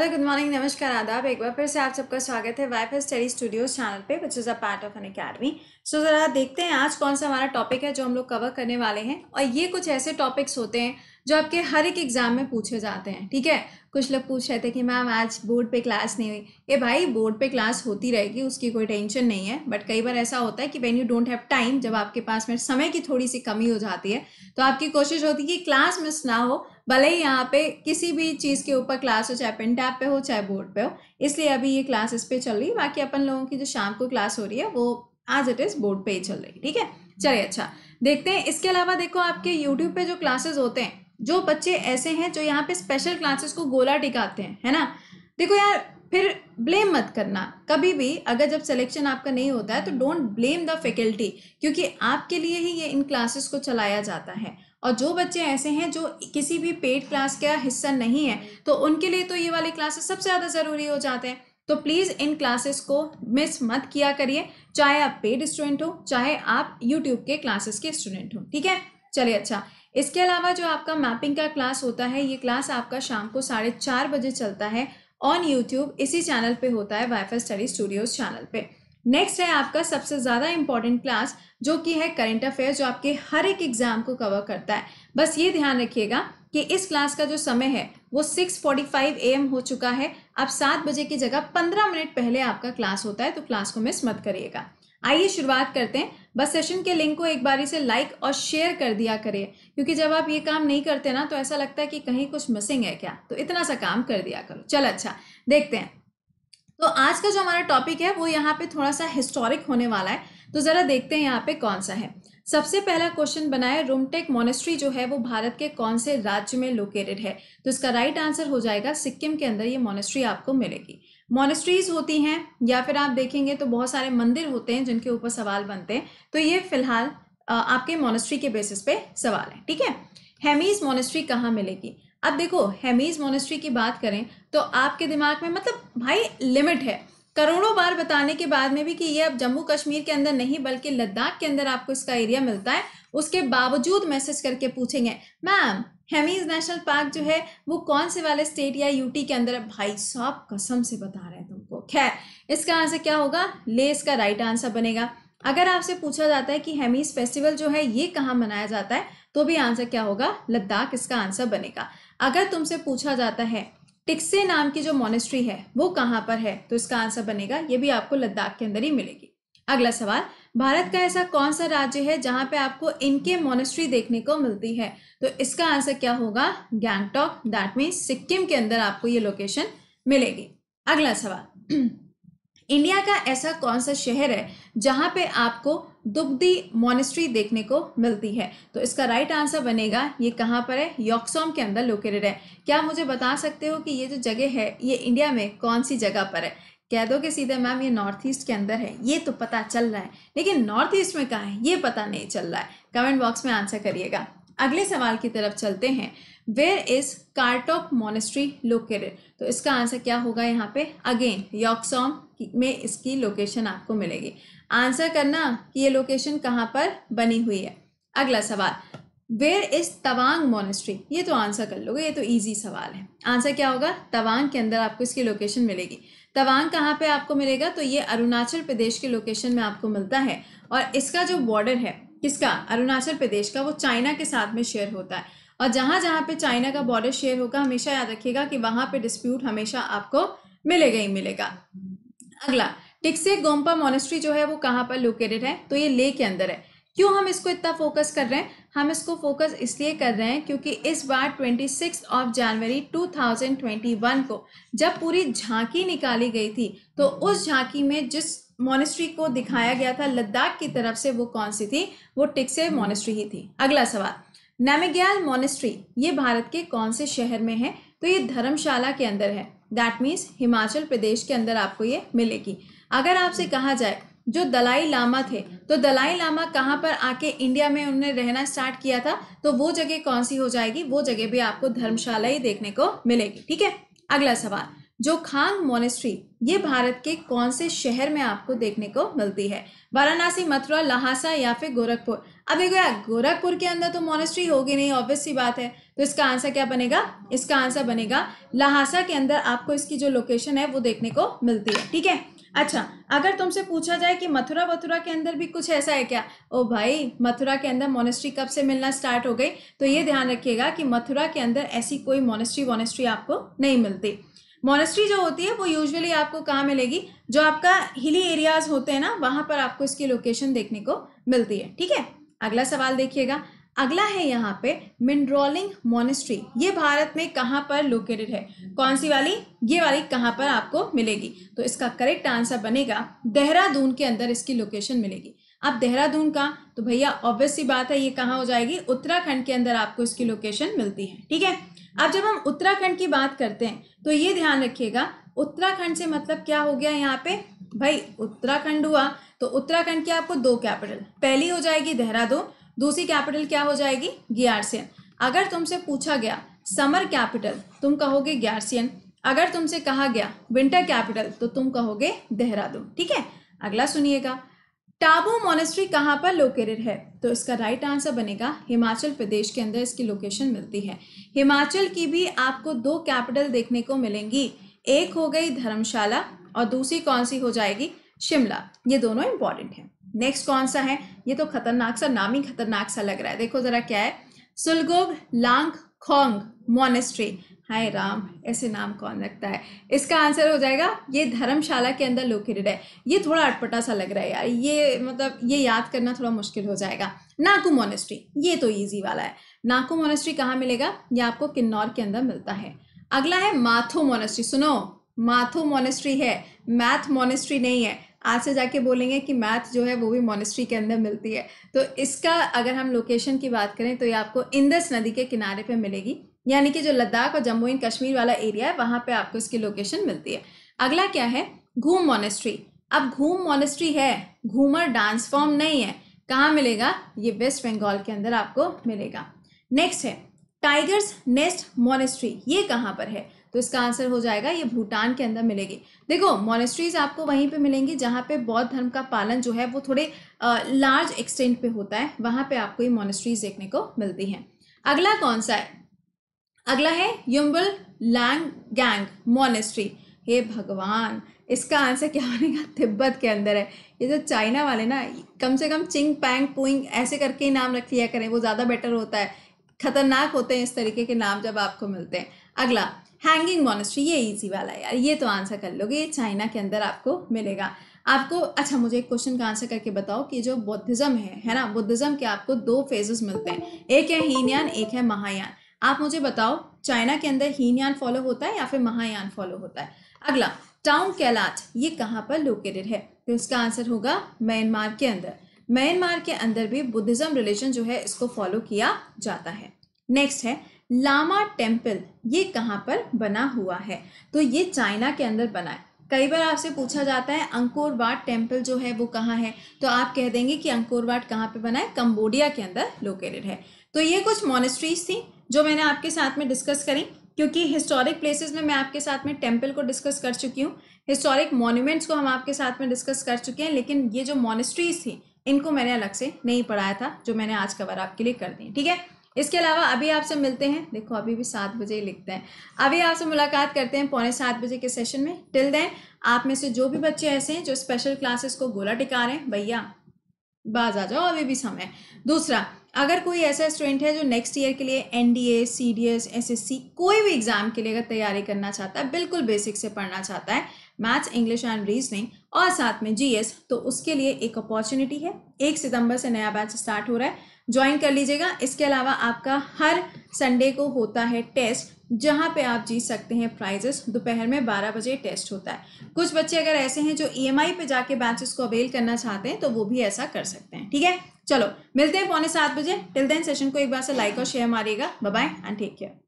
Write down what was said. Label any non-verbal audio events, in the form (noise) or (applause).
hello good morning नमस्कार आदाब एक बार फिर से आप सबका स्वागत है wifi study studios channel पे which is a part of Unacademy so ज़रा देखते हैं आज कौन सा हमारा टॉपिक है जो हम लोग कवर करने वाले हैं और ये कुछ ऐसे टॉपिक्स होते हैं जो आपके हर एक एग्ज़ाम में पूछे जाते हैं ठीक है कुछ लोग पूछ रहे थे कि मैम आज बोर्ड पे क्लास नहीं हुई ये भाई बोर्ड पे क्लास होती रहेगी उसकी कोई टेंशन नहीं है बट कई बार ऐसा होता है कि when you don't have time जब आपके पास में समय की थोड़ी सी कमी हो जाती है तो आपकी कोशिश होती है कि क्लास मिस ना हो भले ही यहाँ पे किसी भी चीज़ के ऊपर क्लास हो चाहे पेन टैप पे हो चाहे बोर्ड पे हो इसलिए अभी ये क्लास इस पे चल रही है बाकी अपन लोगों की जो शाम को क्लास हो रही है वो आज इट इज़ बोर्ड पे ही चल रही है ठीक है चलिए अच्छा देखते हैं इसके अलावा देखो आपके यूट्यूब पे जो क्लासेज होते हैं जो बच्चे ऐसे हैं जो यहाँ पे स्पेशल क्लासेस को गोला टिकाते हैं है ना देखो यार फिर ब्लेम मत करना कभी भी अगर जब सिलेक्शन आपका नहीं होता है तो डोंट ब्लेम द फैकल्टी क्योंकि आपके लिए ही ये इन क्लासेस को चलाया जाता है और जो बच्चे ऐसे हैं जो किसी भी पेड क्लास का हिस्सा नहीं है तो उनके लिए तो ये वाले क्लासेस सबसे ज़्यादा ज़रूरी हो जाते हैं तो प्लीज़ इन क्लासेस को मिस मत किया करिए चाहे आप पेड स्टूडेंट हो चाहे आप यूट्यूब के क्लासेस के स्टूडेंट हो ठीक है चलिए अच्छा इसके अलावा जो आपका मैपिंग का क्लास होता है ये क्लास आपका शाम को साढ़े चार बजे चलता है ऑन यूट्यूब इसी चैनल पर होता है वाईफाई स्टडी स्टूडियोज चैनल पर नेक्स्ट है आपका सबसे ज़्यादा इंपॉर्टेंट क्लास जो कि है करंट अफेयर जो आपके हर एक एग्जाम को कवर करता है बस ये ध्यान रखिएगा कि इस क्लास का जो समय है वो 6:45 फोर्टी हो चुका है अब सात बजे की जगह पंद्रह मिनट पहले आपका क्लास होता है तो क्लास को मिस मत करिएगा आइए शुरुआत करते हैं बस सेशन के लिंक को एक बारी से लाइक और शेयर कर दिया करिए क्योंकि जब आप ये काम नहीं करते ना तो ऐसा लगता है कि कहीं कुछ मिसिंग है क्या तो इतना सा काम कर दिया करो चल अच्छा देखते हैं तो आज का जो हमारा टॉपिक है वो यहाँ पे थोड़ा सा हिस्टोरिक होने वाला है तो ज़रा देखते हैं यहाँ पे कौन सा है सबसे पहला क्वेश्चन बना है रोमटेक मोनेस्ट्री जो है वो भारत के कौन से राज्य में लोकेटेड है तो इसका राइट आंसर हो जाएगा सिक्किम के अंदर ये मोनेस्ट्री आपको मिलेगी मोनेस्ट्रीज होती हैं या फिर आप देखेंगे तो बहुत सारे मंदिर होते हैं जिनके ऊपर सवाल बनते हैं तो ये फिलहाल आपके मोनेस्ट्री के बेसिस पे सवाल है ठीक है हेमीज मोनेस्ट्री कहाँ मिलेगी अब देखो हेमीज मोनेस्ट्री की बात करें तो आपके दिमाग में मतलब भाई लिमिट है करोड़ों बार बताने के बाद में भी कि ये अब जम्मू कश्मीर के अंदर नहीं बल्कि लद्दाख के अंदर आपको इसका एरिया मिलता है उसके बावजूद मैसेज करके पूछेंगे मैम हेमीज नेशनल पार्क जो है वो कौन से वाले स्टेट या यूटी के अंदर है भाई साहब कसम से बता रहे हैं तुमको खैर इसका आंसर क्या होगा ले इसका राइट आंसर बनेगा अगर आपसे पूछा जाता है कि हेमीज फेस्टिवल जो है ये कहाँ मनाया जाता है तो भी आंसर क्या होगा लद्दाख इसका आंसर बनेगा अगर तुमसे पूछा जाता है टिक्से नाम की जो मोनेस्ट्री है वो कहाँ पर है तो इसका आंसर बनेगा ये भी आपको लद्दाख के अंदर ही मिलेगी अगला सवाल भारत का ऐसा कौन सा राज्य है जहाँ पे आपको इनके मोनेस्ट्री देखने को मिलती है तो इसका आंसर क्या होगा गैंगटॉक दैट मीन्स सिक्किम के अंदर आपको ये लोकेशन मिलेगी अगला सवाल (clears throat) इंडिया का ऐसा कौन सा शहर है जहाँ पे आपको दुग्धी मोनेस्ट्री देखने को मिलती है तो इसका राइट आंसर बनेगा ये कहाँ पर है यॉक्सोम के अंदर लोकेटेड है क्या मुझे बता सकते हो कि ये जो जगह है ये इंडिया में कौन सी जगह पर है कह दो कि सीधे मैम ये नॉर्थ ईस्ट के अंदर है ये तो पता चल रहा है लेकिन नॉर्थ ईस्ट में कहाँ है ये पता नहीं चल रहा है कमेंट बॉक्स में आंसर करिएगा अगले सवाल की तरफ चलते हैं where is Kartok monastery located तो इसका आंसर क्या होगा यहाँ पे अगेन यॉक्सॉम में इसकी लोकेशन आपको मिलेगी आंसर करना कि ये लोकेशन कहाँ पर बनी हुई है अगला सवाल वेयर इज तवांग मोनेस्ट्री ये तो आंसर कर लोगे ये तो ईजी सवाल है आंसर क्या होगा तवांग के अंदर आपको इसकी लोकेशन मिलेगी तवांग कहाँ पे आपको मिलेगा तो ये अरुणाचल प्रदेश के लोकेशन में आपको मिलता है और इसका जो बॉर्डर है किसका अरुणाचल प्रदेश का वो चाइना के साथ में शेयर होता है और जहाँ जहाँ पे चाइना का बॉर्डर शेयर होगा हमेशा याद रखिएगा कि वहाँ पे डिस्प्यूट हमेशा आपको मिलेगा ही मिलेगा अगला टिक्से गोम्पा मोनेस्ट्री जो है वो कहाँ पर लोकेटेड है तो ये ले के अंदर है क्यों हम इसको इतना फोकस कर रहे हैं हम इसको फोकस इसलिए कर रहे हैं क्योंकि इस बार twenty six of January two thousand twenty one को जब पूरी झांकी निकाली गई थी तो उस झांकी में जिस मोनेस्ट्री को दिखाया गया था लद्दाख की तरफ से वो कौन सी थी वो टिक्से मोनेस्ट्री ही थी अगला सवाल नैमिग्याल मोनेस्ट्री ये भारत के कौन से शहर में है तो ये धर्मशाला के अंदर है दैट मीन्स हिमाचल प्रदेश के अंदर आपको ये मिलेगी अगर आपसे कहा जाए जो दलाई लामा थे तो दलाई लामा कहाँ पर आके इंडिया में उन्होंने रहना स्टार्ट किया था तो वो जगह कौन सी हो जाएगी वो जगह भी आपको धर्मशाला ही देखने को मिलेगी ठीक है अगला सवाल जो खांग मोनेस्ट्री ये भारत के कौन से शहर में आपको देखने को मिलती है वाराणसी मथुरा लहासा या फिर गोरखपुर अब देखो यार गोरखपुर के अंदर तो मोनेस्ट्री होगी नहीं ऑब्वियस सी बात है तो इसका आंसर क्या बनेगा इसका आंसर बनेगा लहासा के अंदर आपको इसकी जो लोकेशन है वो देखने को मिलती है ठीक है अच्छा अगर तुमसे पूछा जाए कि मथुरा वथुरा के अंदर भी कुछ ऐसा है क्या ओ भाई मथुरा के अंदर मोनेस्ट्री कब से मिलना स्टार्ट हो गई तो ये ध्यान रखिएगा कि मथुरा के अंदर ऐसी कोई मोनेस्ट्री वोनेस्ट्री आपको नहीं मिलती मॉनेस्ट्री जो होती है वो यूजुअली आपको कहाँ मिलेगी जो आपका हिली एरियाज होते हैं ना वहाँ पर आपको इसकी लोकेशन देखने को मिलती है ठीक है अगला सवाल देखिएगा अगला है यहाँ पे मिनरोलिंग मोनेस्ट्री ये भारत में कहाँ पर लोकेटेड है कौन सी वाली ये वाली कहाँ पर आपको मिलेगी तो इसका करेक्ट आंसर बनेगा देहरादून के अंदर इसकी लोकेशन मिलेगी अब देहरादून का तो भैया ऑब्वियस सी बात है ये कहाँ हो जाएगी उत्तराखंड के अंदर आपको इसकी लोकेशन मिलती है ठीक है अब जब हम उत्तराखंड की बात करते हैं तो ये ध्यान रखिएगा उत्तराखंड से मतलब क्या हो गया यहाँ पे भाई उत्तराखंड हुआ तो उत्तराखंड की आपको दो कैपिटल पहली हो जाएगी देहरादून दूसरी कैपिटल क्या हो जाएगी ग्यारसियन अगर तुमसे पूछा गया समर कैपिटल तुम कहोगे ग्यारसियन अगर तुमसे कहा गया विंटर कैपिटल तो तुम कहोगे देहरादून ठीक है अगला सुनिएगा टाबो मोनेस्ट्री कहाँ पर लोकेटेड है तो इसका राइट आंसर बनेगा हिमाचल प्रदेश के अंदर इसकी लोकेशन मिलती है हिमाचल की भी आपको दो कैपिटल देखने को मिलेंगी एक हो गई धर्मशाला और दूसरी कौन सी हो जाएगी शिमला ये दोनों इंपॉर्टेंट हैं नेक्स्ट कौन सा है ये तो खतरनाक सा नाम ही खतरनाक सा लग रहा है देखो जरा क्या है सुलगोग लांग खोंग मोनेस्ट्री हाय राम ऐसे नाम कौन रखता है इसका आंसर हो जाएगा ये धर्मशाला के अंदर लोकेटेड है ये थोड़ा अटपटा सा लग रहा है यार ये मतलब ये याद करना थोड़ा मुश्किल हो जाएगा नाकू मोनेस्ट्री ये तो ईजी वाला है नाकू मोनेस्ट्री कहाँ मिलेगा ये आपको किन्नौर के अंदर मिलता है अगला है माथो मोनेस्ट्री सुनो माथो मोनेस्ट्री है मैथ मोनेस्ट्री नहीं है आज से जाके बोलेंगे कि मैथ जो है वो भी मोनेस्ट्री के अंदर मिलती है तो इसका अगर हम लोकेशन की बात करें तो ये आपको इंदस नदी के किनारे पे मिलेगी यानी कि जो लद्दाख और जम्मू एंड कश्मीर वाला एरिया है वहाँ पे आपको इसकी लोकेशन मिलती है अगला क्या है घूम मोनेस्ट्री अब घूम मोनेस्ट्री है घूमर डांस फॉर्म नहीं है कहाँ मिलेगा ये वेस्ट बंगाल के अंदर आपको मिलेगा नेक्स्ट है टाइगर्स नेस्ट मोनेस्ट्री ये कहाँ पर है तो इसका आंसर हो जाएगा ये भूटान के अंदर मिलेगी देखो मोनेस्ट्रीज आपको वहीं पे मिलेंगी जहाँ पे बौद्ध धर्म का पालन जो है वो थोड़े लार्ज एक्सटेंट पे होता है वहाँ पे आपको ये मोनेस्ट्रीज देखने को मिलती हैं अगला कौन सा है अगला है युम्बल लैंग गैंग मोनेस्ट्री हे भगवान इसका आंसर क्या बनेगा तिब्बत के अंदर है ये जो चाइना वाले ना कम से कम चिंग पैंग पुइंग ऐसे करके ही नाम रख लिया करें वो ज़्यादा बेटर होता है खतरनाक होते हैं इस तरीके के नाम जब आपको मिलते हैं अगला हैंगिंग मॉनेस्ट्री ये इजी वाला है यार ये तो आंसर कर लोगे ये चाइना के अंदर आपको मिलेगा आपको अच्छा मुझे एक क्वेश्चन का आंसर करके बताओ कि जो बुद्धिज़्म है है ना बुद्धिज़्म के आपको दो फेजेस मिलते हैं एक है हीनयान एक है महायान आप मुझे बताओ चाइना के अंदर हीनयान फॉलो होता है या फिर महायान फॉलो होता है अगला टाउन कैलाट ये कहाँ पर लोकेटेड है तो इसका आंसर होगा म्यांमार के अंदर म्यांमार के अंदर भी बुद्धिज़्म रिलीजन जो है इसको फॉलो किया जाता है नेक्स्ट है लामा टेम्पल ये कहाँ पर बना हुआ है तो ये चाइना के अंदर बना है कई बार आपसे पूछा जाता है अंकोरवाट टेम्पल जो है वो कहाँ है तो आप कह देंगे कि अंकोरवाट कहाँ पे बना है कंबोडिया के अंदर लोकेटेड है तो ये कुछ मोनेस्ट्रीज थी जो मैंने आपके साथ में डिस्कस करी क्योंकि हिस्टोरिक प्लेसेस में मैं आपके साथ में टेम्पल को डिस्कस कर चुकी हूँ हिस्टोरिक मोन्यूमेंट्स को हम आपके साथ में डिस्कस कर चुके हैं लेकिन ये जो मोनेस्ट्रीज थी इनको मैंने अलग से नहीं पढ़ाया था जो मैंने आज कवर आपके लिए कर दी ठीक है इसके अलावा अभी आपसे मिलते हैं देखो अभी भी सात बजे ही लिखते हैं अभी आपसे मुलाकात करते हैं पौने सात बजे के सेशन में टिल देन आप में से जो भी बच्चे ऐसे हैं जो स्पेशल क्लासेस को गोला टिका रहे हैं भैया बाज आ जाओ अभी भी समय दूसरा अगर कोई ऐसा स्टूडेंट है जो नेक्स्ट ईयर के लिए N D A C D S S S C कोई भी एग्जाम के लिए अगर तैयारी करना चाहता है बिल्कुल बेसिक से पढ़ना चाहता है मैथ्स इंग्लिश एंड रीजनिंग और साथ में जी एस तो उसके लिए एक अपॉर्चुनिटी है एक सितंबर से नया बैच स्टार्ट हो रहा है ज्वाइन कर लीजिएगा इसके अलावा आपका हर संडे को होता है टेस्ट जहाँ पे आप जीत सकते हैं प्राइजेस दोपहर में 12 बजे टेस्ट होता है कुछ बच्चे अगर ऐसे हैं जो ईएमआई e पे जाके बैचेस को अवेल करना चाहते हैं तो वो भी ऐसा कर सकते हैं ठीक है चलो मिलते हैं पौने सात बजे टिल देन सेशन को एक बार से लाइक और शेयर मारिएगा बाय एंड टेक केयर